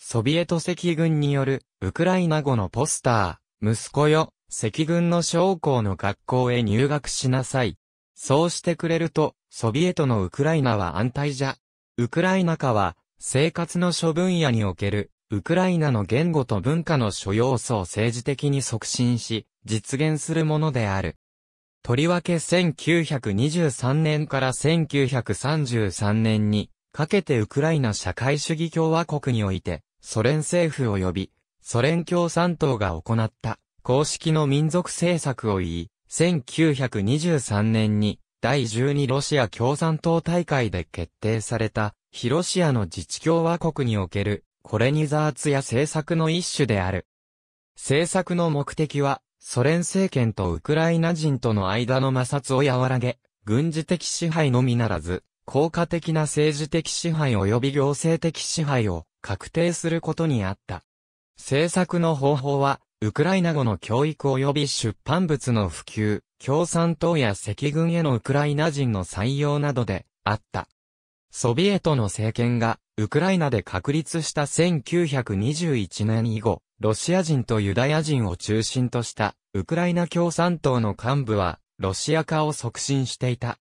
ソビエト赤軍による、ウクライナ語のポスター、息子よ、赤軍の将校の学校へ入学しなさい。そうしてくれると、ソビエトのウクライナは安泰じゃ。ウクライナ化は、生活の諸分野における、ウクライナの言語と文化の諸要素を政治的に促進し、実現するものである。とりわけ1923年から1933年に、かけてウクライナ社会主義共和国において、ソ連政府及びソ連共産党が行った公式の民族政策を言い、1923年に第12ロシア共産党大会で決定された、ヒロシアの自治共和国における、コレニザーツや政策の一種である。政策の目的は、ソ連政権とウクライナ人との間の摩擦を和らげ、軍事的支配のみならず、効果的な政治的支配及び行政的支配を確定することにあった。制作の方法は、ウクライナ語の教育及び出版物の普及、共産党や赤軍へのウクライナ人の採用などであった。ソビエトの政権がウクライナで確立した1921年以後、ロシア人とユダヤ人を中心としたウクライナ共産党の幹部はロシア化を促進していた。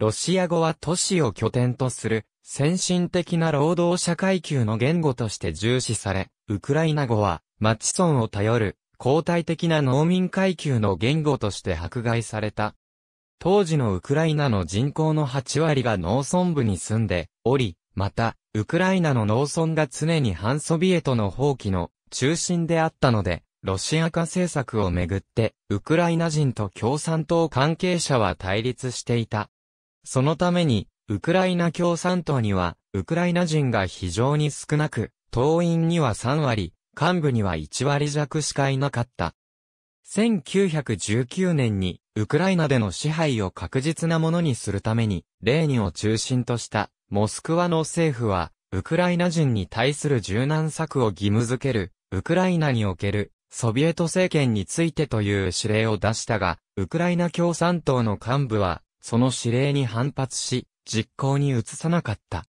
ロシア語は都市を拠点とする、先進的な労働者階級の言語として重視され、ウクライナ語は、町村を頼る、交代的な農民階級の言語として迫害された。当時のウクライナの人口の8割が農村部に住んでおり、また、ウクライナの農村が常に反ソビエトの放棄の中心であったので、ロシア化政策をめぐって、ウクライナ人と共産党関係者は対立していた。そのために、ウクライナ共産党には、ウクライナ人が非常に少なく、党員には3割、幹部には1割弱しかいなかった。1919年に、ウクライナでの支配を確実なものにするために、レーニを中心とした、モスクワの政府は、ウクライナ人に対する柔軟策を義務づける、ウクライナにおける、ソビエト政権についてという指令を出したが、ウクライナ共産党の幹部は、その指令に反発し、実行に移さなかった。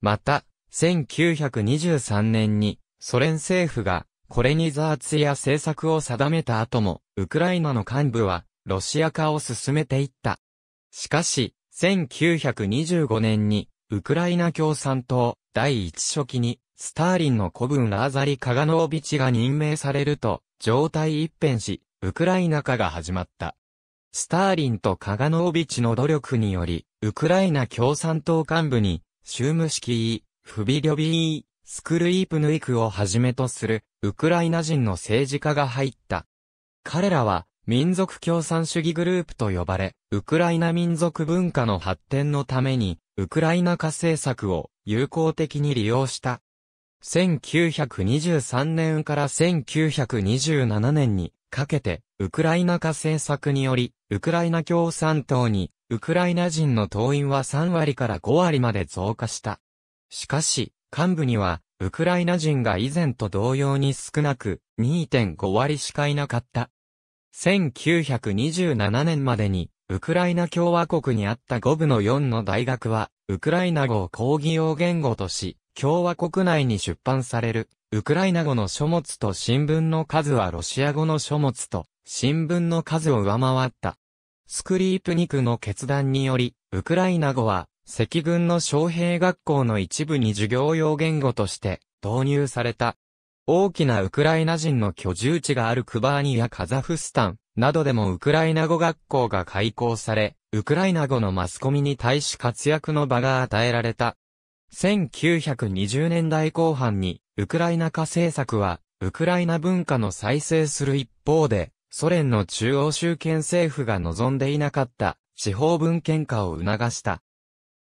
また、1923年に、ソ連政府が、これにザーツや政策を定めた後も、ウクライナの幹部は、ロシア化を進めていった。しかし、1925年に、ウクライナ共産党第一書記に、スターリンの古文ラーザリ・カガノービチが任命されると、状態一変し、ウクライナ化が始まった。スターリンとカガノービチの努力により、ウクライナ共産党幹部に、シュームシキー、フビリョビー、スクルイープヌイクをはじめとする、ウクライナ人の政治家が入った。彼らは、民族共産主義グループと呼ばれ、ウクライナ民族文化の発展のために、ウクライナ化政策を有効的に利用した。1923年から1927年にかけて、ウクライナ化政策により、ウクライナ共産党に、ウクライナ人の党員は3割から5割まで増加した。しかし、幹部には、ウクライナ人が以前と同様に少なく、2.5割しかいなかった。1927年までに、ウクライナ共和国にあった5部の4の大学は、ウクライナ語を講義用言語とし、共和国内に出版される、ウクライナ語の書物と新聞の数はロシア語の書物と、新聞の数を上回った。スクリープニクの決断により、ウクライナ語は、赤軍の将兵学校の一部に授業用言語として導入された。大きなウクライナ人の居住地があるクバーニやカザフスタンなどでもウクライナ語学校が開校され、ウクライナ語のマスコミに対し活躍の場が与えられた。1920年代後半に、ウクライナ化政策は、ウクライナ文化の再生する一方で、ソ連の中央集権政府が望んでいなかった地方文献化を促した。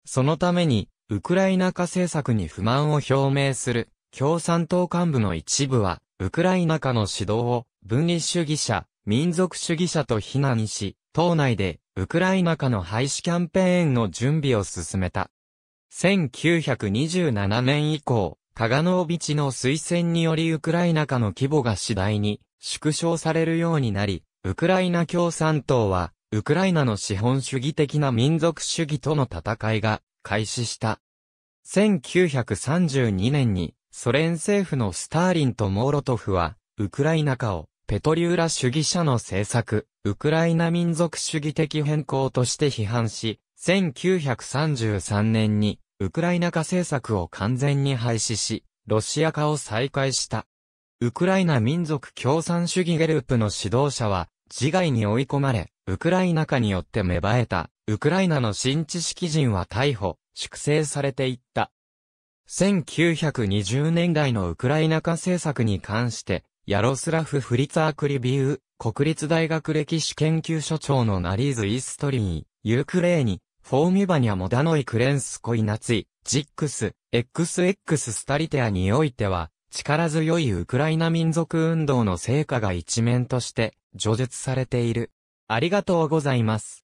そのために、ウクライナ化政策に不満を表明する共産党幹部の一部は、ウクライナ化の指導を分離主義者、民族主義者と非難し、党内でウクライナ化の廃止キャンペーンの準備を進めた。1927年以降、カガノービチの推薦によりウクライナ化の規模が次第に縮小されるようになり、ウクライナ共産党は、ウクライナの資本主義的な民族主義との戦いが開始した。1932年に、ソ連政府のスターリンとモーロトフは、ウクライナ化をペトリューラ主義者の政策、ウクライナ民族主義的変更として批判し、1933年にウクライナ化政策を完全に廃止し、ロシア化を再開した。ウクライナ民族共産主義グループの指導者は、自害に追い込まれ、ウクライナ化によって芽生えた、ウクライナの新知識人は逮捕、粛清されていった。1920年代のウクライナ化政策に関して、ヤロスラフ・フリツァークリビュー、国立大学歴史研究所長のナリーズ・イストリー、ユクレーニ、フォーミュバニャ・モダノイ・クレンスコイナツイ、ジックス、XX スタリテアにおいては、力強いウクライナ民族運動の成果が一面として、除述されている。ありがとうございます。